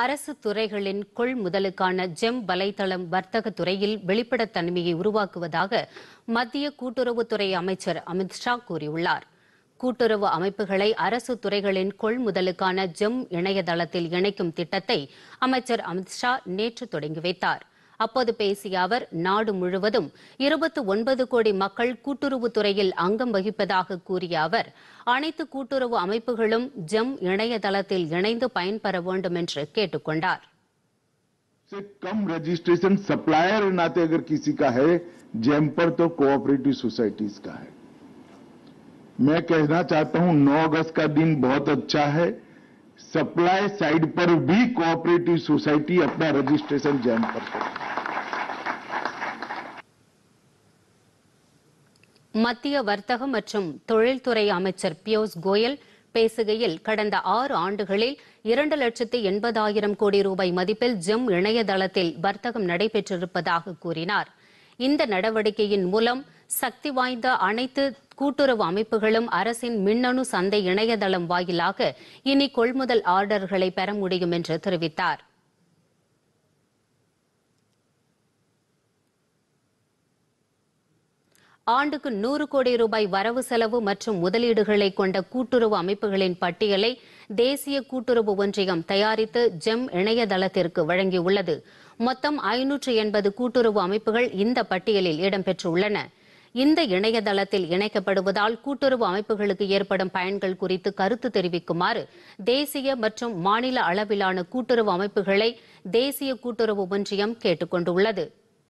அரசு துறைகளின் கொள்முதலுக்கான ஜெம் வலைதளம் வர்த்தக துறையில் வெளிப்படத்தன்மையை உருவாக்குவதாக மத்திய கூட்டுறவுத்துறை அமைச்சர் அமித்ஷா கூறியுள்ளார் கூட்டுறவு அமைப்புகளை அரசு துறைகளின் கொள்முதலுக்கான ஜெம் இணையதளத்தில் இணைக்கும் திட்டத்தை அமைச்சர் அமித் ஷா நேற்று தொடங்கி வைத்தார் அப்போது பேசிய அவர் நாடு முழுவதும் இருபத்தி ஒன்பது கோடி மக்கள் கூட்டுறவுத்துறையில் அங்கம் வகிப்பதாக கூறிய அவர் அனைத்து கூட்டுறவு அமைப்புகளும் ஜெம் இணையதளத்தில் இணைந்து பயன்பெற வேண்டும் என்று கேட்டுக் கொண்டார் कम रजिस्ट्रेशन सप्लायर नाते अगर किसी का है जेम पर तो कोऑपरेटिव सोसाइटीज का है मैं कहना चाहता हूं 9 अगस्त का दिन बहुत अच्छा है सप्लाई साइड पर भी कोऑपरेटिव सोसाइटी अपना रजिस्ट्रेशन जेम पर करें மத்திய வர்த்தகம் மற்றும் தொழில்துறை அமைச்சர் பியூஷ் கோயல் பேசுகையில் கடந்த ஆறு ஆண்டுகளில் இரண்டு லட்சத்து எண்பதாயிரம் கோடி ரூபாய் மதிப்பில் ஜெம் இணையதளத்தில் வர்த்தகம் நடைபெற்றிருப்பதாக கூறினார் இந்த நடவடிக்கையின் மூலம் சக்தி வாய்ந்த அனைத்து கூட்டுறவு அமைப்புகளும் அரசின் மின்னணு சந்தை இணையதளம் வாயிலாக இனி கொள்முதல் ஆர்டர்களை பெற முடியும் என்று தெரிவித்தாா் ஆண்டுக்கு நூறு கோடி ரூபாய் வரவு செலவு மற்றும் முதலீடுகளை கொண்ட கூட்டுறவு அமைப்புகளின் பட்டியலை தேசிய கூட்டுறவு ஒன்றியம் தயாரித்து ஜெம் இணையதளத்திற்கு வழங்கியுள்ளது மொத்தம் ஐநூற்று எண்பது கூட்டுறவு அமைப்புகள் இந்த பட்டியலில் இடம்பெற்றுள்ளன இந்த இணையதளத்தில் இணைக்கப்படுவதால் கூட்டுறவு அமைப்புகளுக்கு ஏற்படும் பயன்கள் குறித்து கருத்து தெரிவிக்குமாறு தேசிய மற்றும் மாநில அளவிலான கூட்டுறவு அமைப்புகளை தேசிய கூட்டுறவு ஒன்றியம் கேட்டுக் கொண்டுள்ளது